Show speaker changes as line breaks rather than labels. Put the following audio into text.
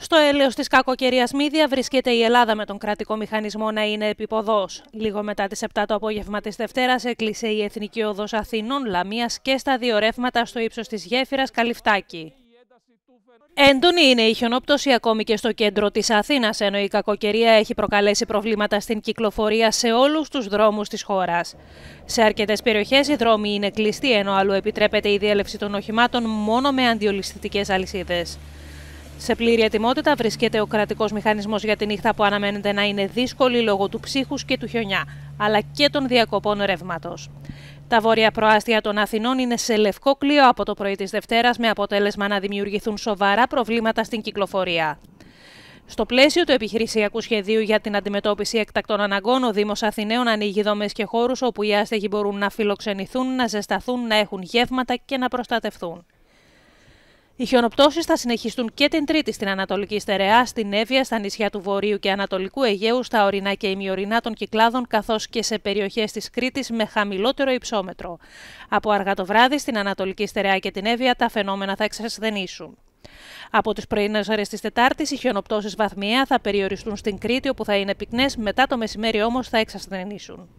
Στο έλεος της κακοκαιρίας Μίδια βρίσκεται η Ελλάδα με τον κρατικό μηχανισμό να είναι επιποδός. Λίγο μετά τις 7 το απόγευμα της Δευτέρας έκλεισε η Εθνική Οδός Αθηνών Λαμίας και στα δύο ρεύματα στο ύψος της γέφυρας Καλυφτάκη. Έντονη είναι η χιονόπτωση ακόμη και στο κέντρο της Αθήνας, ενώ η κακοκαιρία έχει προκαλέσει προβλήματα στην κυκλοφορία σε όλους τους δρόμους της χώρας. Σε αρκετές περιοχές οι δρόμοι είναι κλειστοί, ενώ αλλού επιτρέπεται η διέλευση των οχημάτων μόνο με αντιολισθητικές αλυσίδες. Σε πλήρη ετοιμότητα βρίσκεται ο κρατικός μηχανισμός για τη νύχτα που αναμένεται να είναι δύσκολη λόγω του ψύχους και του χιονιά, αλλά και των διακοπών ρεύματος. Τα βόρεια προάστια των Αθηνών είναι σε λευκό κλειό από το πρωί της Δευτέρας, με αποτέλεσμα να δημιουργηθούν σοβαρά προβλήματα στην κυκλοφορία. Στο πλαίσιο του επιχειρησιακού σχεδίου για την αντιμετώπιση εκτακτών αναγκών, ο Δήμος Αθηναίων ανοίγει δομές και χώρους όπου οι άστεγοι μπορούν να φιλοξενηθούν, να ζεσταθούν, να έχουν γεύματα και να προστατευθούν. Οι χιονοπτώσεις θα συνεχιστούν και την Τρίτη στην Ανατολική Στερεά, στην Εύβοια, στα νησιά του Βορείου και Ανατολικού Αιγαίου, στα ορεινά και ημιορεινά των κυκλάδων, καθώς και σε περιοχές της Κρήτης με χαμηλότερο υψόμετρο. Από αργά το βράδυ στην Ανατολική Στερεά και την Εύβοια τα φαινόμενα θα εξασθενήσουν. Από τις πρωινές ώρες της Τετάρτης, οι χιονοπτώσεις βαθμιαία θα περιοριστούν στην Κρήτη, όπου θα είναι πυκνές, μετά το μεσημέρι όμως θα εξασθενήσουν.